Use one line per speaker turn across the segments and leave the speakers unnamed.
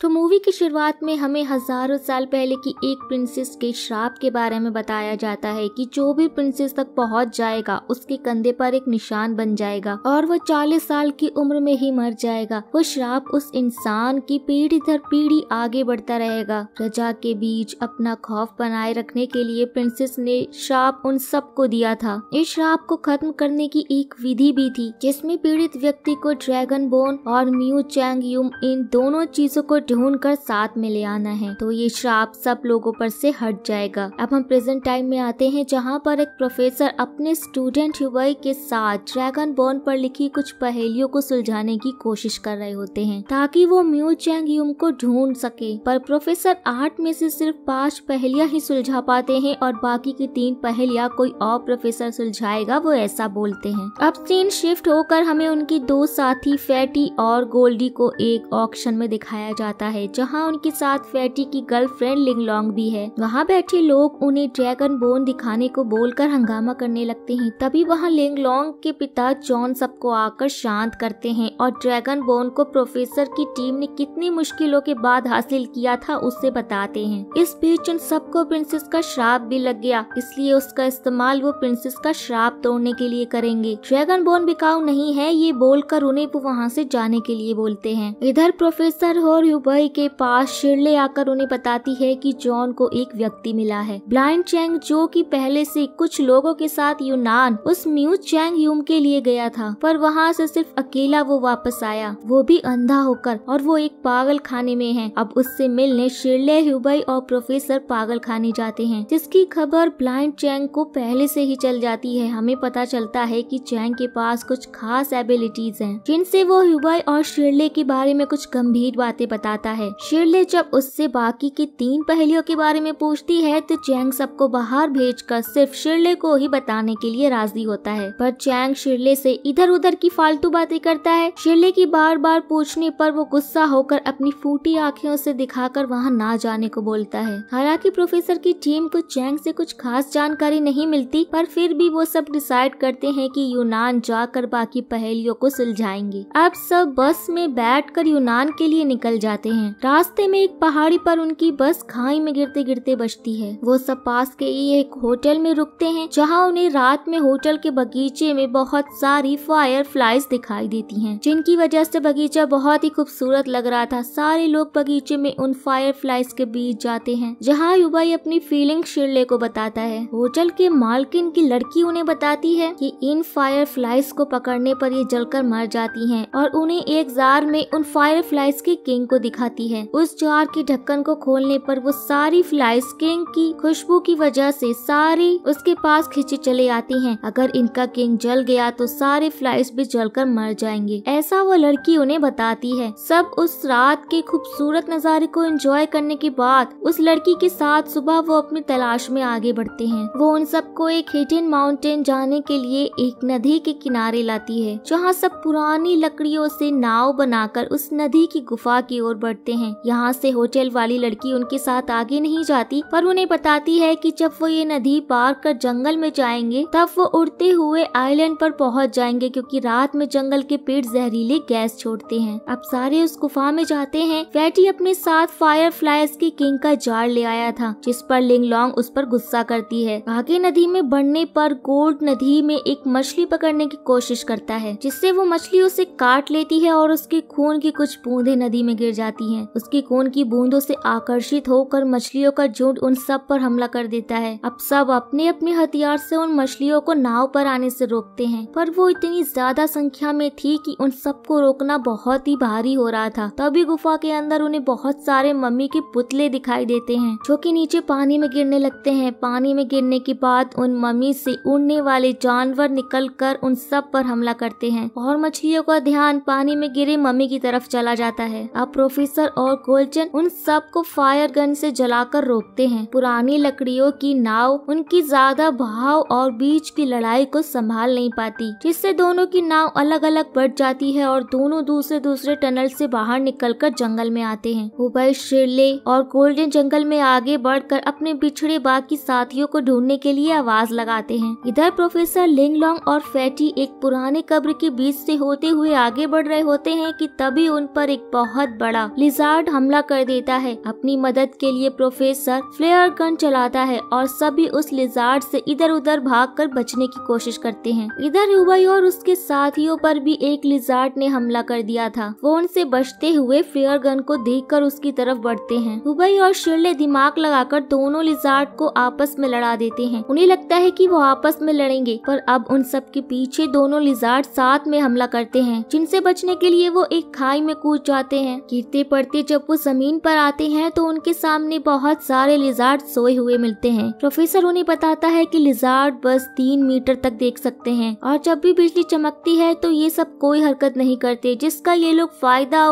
तो मूवी की शुरुआत में हमें हजारों साल पहले की एक प्रिंसेस के श्राप के बारे में बताया जाता है कि जो भी प्रिंसेस तक पहुंच जाएगा उसके कंधे पर एक निशान बन जाएगा और वो 40 साल की उम्र में ही मर जाएगा वो श्राप उस इंसान की पीढ़ी दर पीढ़ी आगे बढ़ता रहेगा रजा के बीच अपना खौफ बनाए रखने के लिए प्रिंसेस ने श्राप उन सबको दिया था इस श्राप को खत्म करने की एक विधि भी थी जिसमे पीड़ित व्यक्ति को ड्रैगन बोन और म्यू चैंग यूम इन दोनों चीजों को ढूंढ कर साथ में ले आना है तो ये श्राप सब लोगों पर से हट जाएगा अब हम प्रेजेंट टाइम में आते हैं जहाँ पर एक प्रोफेसर अपने स्टूडेंट युवई के साथ ड्रैगन बॉर्न पर लिखी कुछ पहेलियों को सुलझाने की कोशिश कर रहे होते हैं ताकि वो म्यू चैंग यूम को ढूंढ सके पर प्रोफेसर आठ में से सिर्फ पांच पहेलियां ही सुलझा पाते हैं और बाकी की तीन पहेलियां कोई और प्रोफेसर सुलझाएगा वो ऐसा बोलते हैं अब सीन शिफ्ट होकर हमें उनकी दो साथी फैटी और गोल्डी को एक ऑक्शन में दिखाया जाता जाता है जहाँ उनके साथ फैटी की गर्लफ्रेंड लिंगलोंग भी है वहाँ बैठे लोग उन्हें ड्रैगन बोन दिखाने को बोलकर हंगामा करने लगते हैं तभी वहाँ लिंगलोंग के पिता जॉन सबको आकर शांत करते हैं और ड्रैगन बोन को प्रोफेसर की टीम ने कितनी मुश्किलों के बाद हासिल किया था उससे बताते हैं इस बीच उन सबको प्रिंसेस का श्राप भी लग गया इसलिए उसका इस्तेमाल वो प्रिंसेस का श्राप तोड़ने के लिए करेंगे ड्रैगन बोन बिकाऊ नहीं है ये बोलकर उन्हें वो वहाँ से जाने के लिए बोलते हैं इधर प्रोफेसर और दुबई के पास शिरले आकर उन्हें बताती है कि जॉन को एक व्यक्ति मिला है ब्लाइंड चैंग जो कि पहले से कुछ लोगों के साथ यूनान उस म्यू चैंग यूम के लिए गया था पर वहाँ से सिर्फ अकेला वो वापस आया वो भी अंधा होकर और वो एक पागल खाने में है अब उससे मिलने शिरले हुबई और प्रोफेसर पागल खाने जाते हैं जिसकी खबर ब्लाइंड चैंग को पहले से ही चल जाती है हमें पता चलता है कि चैंग के पास कुछ खास एबिलिटीज हैं जिनसे वो हुबई और शिरले के बारे में कुछ गंभीर बातें बता जाता है शिरले जब उससे बाकी की तीन पहलियों के बारे में पूछती है तो चैंग सबको बाहर भेजकर सिर्फ शिरले को ही बताने के लिए राजी होता है पर चैंग शिरले से इधर उधर की फालतू बातें करता है शिरले की बार बार पूछने पर वो गुस्सा होकर अपनी फूटी आंखें दिखा दिखाकर वहाँ ना जाने को बोलता है हालांकि प्रोफेसर की टीम को चैंग से कुछ खास जानकारी नहीं मिलती पर फिर भी वो सब डिसाइड करते हैं कि यूनान जाकर बाकी पहेलियों को सुलझाएंगे अब सब बस में बैठकर यूनान के लिए निकल जाते जाते हैं रास्ते में एक पहाड़ी पर उनकी बस खाई में गिरते गिरते बचती है वो सब पास के ही एक होटल में रुकते हैं जहाँ उन्हें रात में होटल के बगीचे में बहुत सारी फायर फ्लाइज दिखाई देती है जिनकी वजह से बगीचा बहुत ही खूबसूरत लग रहा था सारे लोग बगीचे में उन फायर फ्लाइज के बीच जाते हैं जहाँ युवाई अपनी फीलिंग शिरले को बताता है होटल के मालकिन की लड़की उन्हें बताती है कि इन फायर फ्लाइज को पकड़ने पर ये जलकर मर जाती हैं और उन्हें एक जार में उन फायर फ्लाइज के किंग को दिखा खाती है उस जार के ढक्कन को खोलने पर वो सारी फ्लाइज किंग की खुशबू की वजह से सारी उसके पास खींची चले आती हैं अगर इनका किंग जल गया तो सारे फ्लाइज भी जलकर मर जाएंगे ऐसा वो लड़की उन्हें बताती है सब उस रात के खूबसूरत नज़ारे को एंजॉय करने के बाद उस लड़की के साथ सुबह वो अपनी तलाश में आगे बढ़ते हैं वो उन सबको एक हिडन माउंटेन जाने के लिए एक नदी के किनारे लाती है जहाँ सब पुरानी लकड़ियों से नाव बनाकर उस नदी की गुफा की ओर बढ़ते हैं यहाँ से होटल वाली लड़की उनके साथ आगे नहीं जाती पर उन्हें बताती है कि जब वो ये नदी पार कर जंगल में जाएंगे तब वो उड़ते हुए आइलैंड पर पहुंच जाएंगे क्योंकि रात में जंगल के पेड़ जहरीले गैस छोड़ते हैं अब सारे उस गुफा में जाते हैं फैटी अपने साथ फायर फ्लाइज की किंग का जार ले आया था जिस पर लिंगलोंग उस पर गुस्सा करती है आगे नदी में बढ़ने पर गोल्ड नदी में एक मछली पकड़ने की कोशिश करता है जिससे वो मछली उसे काट लेती है और उसके खून की कुछ बूंदे नदी में गिर जाती जाती है उसके कोन की बूंदों से आकर्षित होकर मछलियों का झुंड उन सब पर हमला कर देता है अब सब अपने अपने हथियार से उन मछलियों को नाव पर आने से रोकते हैं पर वो इतनी ज्यादा संख्या में थी कि उन सबको रोकना बहुत ही भारी हो रहा था तभी गुफा के अंदर उन्हें बहुत सारे मम्मी के पुतले दिखाई देते हैं जो की नीचे पानी में गिरने लगते है पानी में गिरने के बाद उन मम्मी से उड़ने वाले जानवर निकल कर उन सब पर हमला करते हैं और मछलियों का ध्यान पानी में गिरे मम्मी की तरफ चला जाता है अब ऑफिसर और कोलचन उन सब को फायर गन से जलाकर रोकते हैं पुरानी लकड़ियों की नाव उनकी ज्यादा भाव और बीच की लड़ाई को संभाल नहीं पाती जिससे दोनों की नाव अलग अलग बढ़ जाती है और दोनों दूसरे दूसरे टनल से बाहर निकलकर जंगल में आते हैं उबई शिरले और गोल्डन जंगल में आगे बढ़कर अपने बिछड़े बाकी साथियों को ढूंढने के लिए आवाज लगाते हैं इधर प्रोफेसर लिंगलोंग और फैटी एक पुराने कब्र के बीच से होते हुए आगे बढ़ रहे होते हैं कि तभी उन पर एक बहुत बड़ा मिला लिजार्ड हमला कर देता है अपनी मदद के लिए प्रोफेसर फ्लेयर गन चलाता है और सभी उस लिजार्ड से इधर उधर भागकर बचने की कोशिश करते हैं इधर हुबई और उसके साथियों पर भी एक लिजार्ड ने हमला कर दिया था वो उनसे बचते हुए फ्लेयर गन को देख उसकी तरफ बढ़ते हैं हुबई और शिरले दिमाग लगाकर दोनों लिजार्ड को आपस में लड़ा देते हैं उन्हें लगता है की वो आपस में लड़ेंगे पर अब उन सब के पीछे दोनों लिजार्ड साथ में हमला करते हैं जिनसे बचने के लिए वो एक खाई में कूद जाते हैं गिरते पढ़ते पढ़ते जब वो जमीन पर आते हैं तो उनके सामने बहुत सारे लिजार्ड सोए हुए मिलते हैं प्रोफेसर उन्हें बताता है कि लिजार्ड बस तीन मीटर तक देख सकते हैं और जब भी बिजली चमकती है तो ये सब कोई हरकत नहीं करते जिसका ये लोग फायदा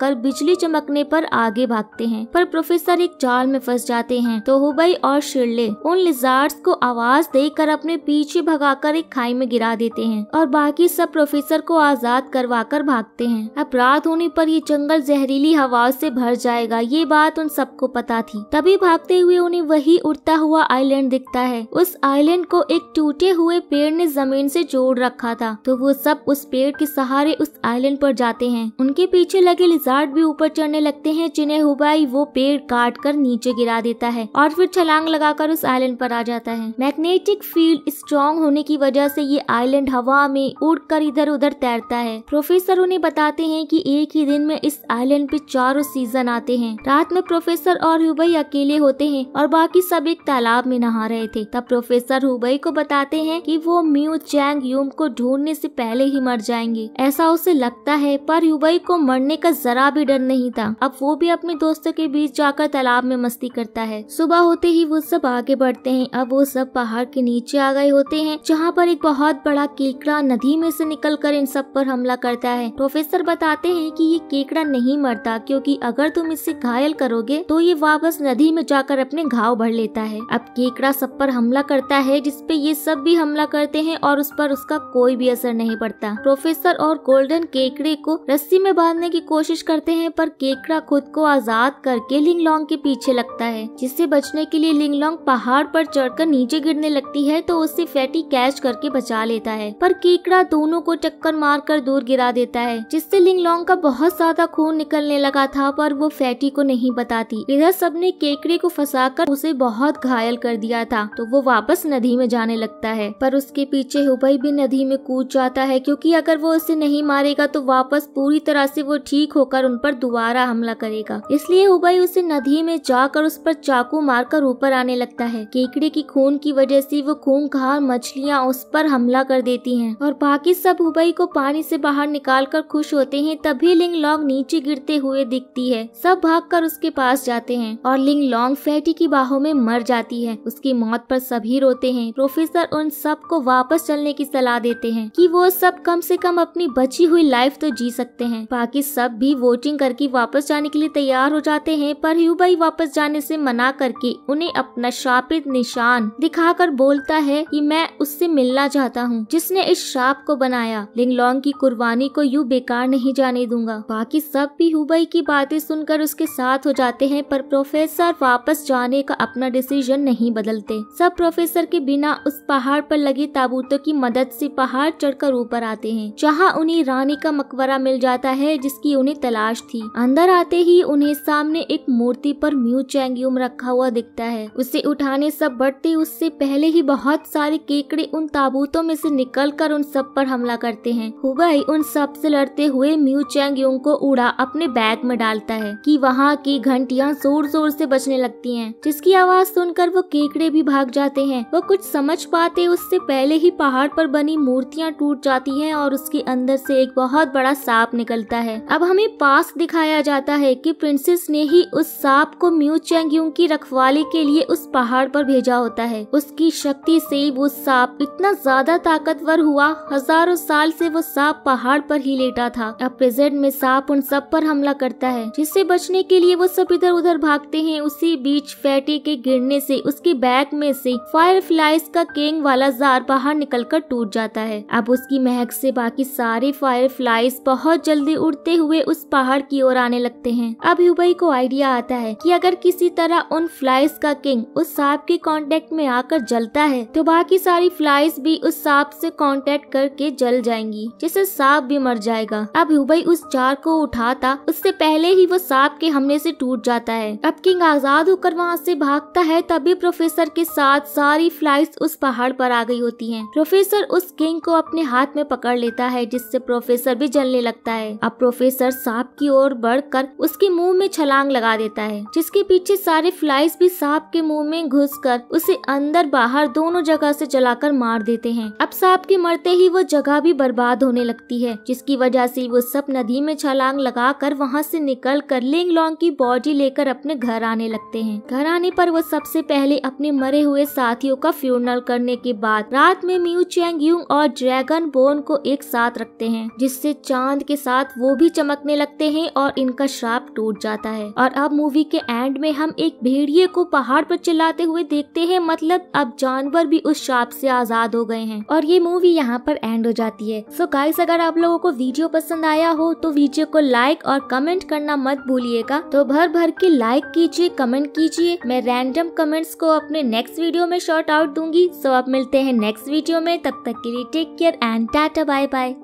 कर बिजली चमकने पर आगे भागते हैं पर प्रोफेसर एक जाल में फंस जाते हैं तो हुबई और शिरले उन लिजार्ड को आवाज देकर अपने पीछे कर एक खाई में गिरा देते हैं और बाकी सब प्रोफेसर को आजाद कर भागते हैं अपराध होने पर ये जंगल जहरीली ही हवा से भर जाएगा ये बात उन सबको पता थी तभी भागते हुए उन्हें वही उड़ता हुआ आइलैंड दिखता है उस आइलैंड को एक टूटे हुए पेड़ ने जमीन से जोड़ रखा था तो वो सब उस पेड़ के सहारे उस आइलैंड पर जाते हैं उनके पीछे लगे लिजार्ड भी ऊपर चढ़ने लगते हैं जिन्हें हुबाई वो पेड़ काट कर नीचे गिरा देता है और फिर छलांग लगाकर उस आइलैंड पर आ जाता है मैग्नेटिक फील्ड स्ट्रॉन्ग होने की वजह से ये आइलैंड हवा में उड़कर इधर उधर तैरता है प्रोफेसर उन्हें बताते हैं कि एक ही दिन में इस आइलैंड पे चारों सीजन आते हैं रात में प्रोफेसर और हुबई अकेले होते हैं और बाकी सब एक तालाब में नहा रहे थे तब प्रोफेसर हुबई को बताते हैं कि वो म्यू चैंग यूम को ढूंढने से पहले ही मर जाएंगे ऐसा उसे लगता है पर हुबई को मरने का जरा भी डर नहीं था अब वो भी अपने दोस्तों के बीच जाकर तालाब में मस्ती करता है सुबह होते ही वो सब आगे बढ़ते हैं अब वो सब पहाड़ के नीचे आ गए होते हैं जहाँ पर एक बहुत बड़ा केकड़ा नदी में से निकल इन सब पर हमला करता है प्रोफेसर बताते हैं कि ये केकड़ा नहीं मरता सकता क्योंकि अगर तुम इसे घायल करोगे तो ये वापस नदी में जाकर अपने घाव भर लेता है अब केकड़ा सब पर हमला करता है जिसपे ये सब भी हमला करते हैं और उस पर उसका कोई भी असर नहीं पड़ता प्रोफेसर और गोल्डन केकड़े को रस्सी में बांधने की कोशिश करते हैं पर केकड़ा खुद को आजाद करके लिंगलोंग के पीछे लगता है जिससे बचने के लिए लिंगलोंग पहाड़ पर चढ़कर नीचे गिरने लगती है तो उसे फैटी कैच करके बचा लेता है पर केकड़ा दोनों को टक्कर मारकर दूर गिरा देता है जिससे लिंगलोंग का बहुत ज्यादा खून निकलने लगा था पर वो फैटी को नहीं बताती इधर सबने केकड़े को फंसाकर उसे बहुत घायल कर दिया था तो वो वापस नदी में जाने लगता है पर उसके पीछे हुबई भी नदी में कूद जाता है क्योंकि अगर वो उसे नहीं मारेगा तो वापस पूरी तरह से वो ठीक होकर उन पर दोबारा हमला करेगा इसलिए हुबई उसे नदी में जाकर उस पर चाकू मारकर ऊपर आने लगता है केकड़े की खून की वजह से वो खून खार मछलियाँ उस पर हमला कर देती है और बाकी सब हुबई को पानी से बाहर निकाल कर खुश होते हैं तभी लिंग लॉग नीचे गिरते हुए हुए दिखती है सब भागकर उसके पास जाते हैं और लिंग लॉन्ग फैटी की बाहों में मर जाती है उसकी मौत पर सभी रोते हैं प्रोफेसर उन सब को वापस चलने की सलाह देते हैं कि वो सब कम से कम अपनी बची हुई लाइफ तो जी सकते हैं बाकी सब भी वोटिंग करके वापस जाने के लिए तैयार हो जाते हैं पर ह्यूबाई वापस जाने से मना करके उन्हें अपना शापित निशान दिखाकर बोलता है कि मैं उससे मिलना चाहता हूँ जिसने इस शाप को बनाया लिंगलोंग की कुर्बानी को यू बेकार नहीं जाने दूंगा बाकी सब भी ह्यूबाई दुबई की बातें सुनकर उसके साथ हो जाते हैं पर प्रोफेसर वापस जाने का अपना डिसीजन नहीं बदलते सब प्रोफेसर के बिना उस पहाड़ पर लगे ताबूतों की मदद से पहाड़ चढ़कर ऊपर आते हैं जहां उन्हें रानी का मकबरा मिल जाता है जिसकी उन्हें तलाश थी अंदर आते ही उन्हें सामने एक मूर्ति पर म्यू चैंग रखा हुआ दिखता है उसे उठाने सब बढ़ते उससे पहले ही बहुत सारे केकड़े उन ताबूतों में से निकल उन सब पर हमला करते हैं हुबई उन सब से लड़ते हुए म्यू चैंग को उड़ा अपने बैग में डालता है कि वहाँ की घंटियाँ जोर जोर से बजने लगती हैं जिसकी आवाज सुनकर वो केकड़े भी भाग जाते हैं वो कुछ समझ पाते उससे पहले ही पहाड़ पर बनी मूर्तियाँ टूट जाती हैं और उसके अंदर से एक बहुत बड़ा सांप निकलता है अब हमें पास दिखाया जाता है की प्रिंसेस ने ही उस सांप को म्यू चैंग की रखवाली के लिए उस पहाड़ पर भेजा होता है उसकी शक्ति से वो सांप इतना ज्यादा ताकतवर हुआ हजारों साल से वो सांप पहाड़ पर ही लेटा था अब प्रेजेंट में सांप उन सब पर हमला हमला करता है जिससे बचने के लिए वो सब इधर उधर भागते हैं उसी बीच फैटी के गिरने से उसके बैग में से फ्लाइज का केंग वाला जार बाहर निकलकर टूट जाता है अब उसकी महक से बाकी सारे फ्लाइज बहुत जल्दी उड़ते हुए उस पहाड़ की ओर आने लगते है अब युबई को आइडिया आता है कि अगर किसी तरह उन फ्लाइज का किंग उस सांप के कॉन्टेक्ट में आकर जलता है तो बाकी सारी फ्लाइज भी उस सांप से कॉन्टेक्ट करके जल जाएंगी जिससे सांप भी मर जाएगा अब हुबई उस जार को उठाता उस इससे पहले ही वो सांप के हमले से टूट जाता है अब किंग आजाद होकर वहाँ से भागता है तभी प्रोफेसर के साथ सारी फ्लाइट उस पहाड़ पर आ गई होती हैं। प्रोफेसर उस किंग को अपने हाथ में पकड़ लेता है जिससे प्रोफेसर भी जलने लगता है अब प्रोफेसर सांप की ओर बढ़कर उसके मुंह में छलांग लगा देता है जिसके पीछे सारे फ्लाइट भी सांप के मुंह में कर उसे अंदर बाहर दोनों जगह से जलाकर मार देते हैं अब सांप के मरते ही वो जगह भी बर्बाद होने लगती है जिसकी वजह से वो सब नदी में छलांग लगा वहाँ वहाँ से निकल कर लिंगलोंग की बॉडी लेकर अपने घर आने लगते हैं घर आने पर वो सबसे पहले अपने मरे हुए साथियों का फ्यूनल करने के बाद रात में म्यू चैंग यूंग और ड्रैगन बोन को एक साथ रखते हैं जिससे चांद के साथ वो भी चमकने लगते हैं और इनका श्राप टूट जाता है और अब मूवी के एंड में हम एक भेड़िए को पहाड़ पर चिल्लाते हुए देखते हैं मतलब अब जानवर भी उस श्राप से आजाद हो गए हैं और ये मूवी यहाँ पर एंड हो जाती है सो so गाइस अगर आप लोगों को वीडियो पसंद आया हो तो वीडियो को लाइक और कम कमेंट करना मत भूलिएगा तो भर भर के लाइक कीजिए कमेंट कीजिए मैं रैंडम कमेंट्स को अपने नेक्स्ट वीडियो में शॉर्ट आउट दूंगी सो आप मिलते हैं नेक्स्ट वीडियो में तब तक के लिए take care and tata bye bye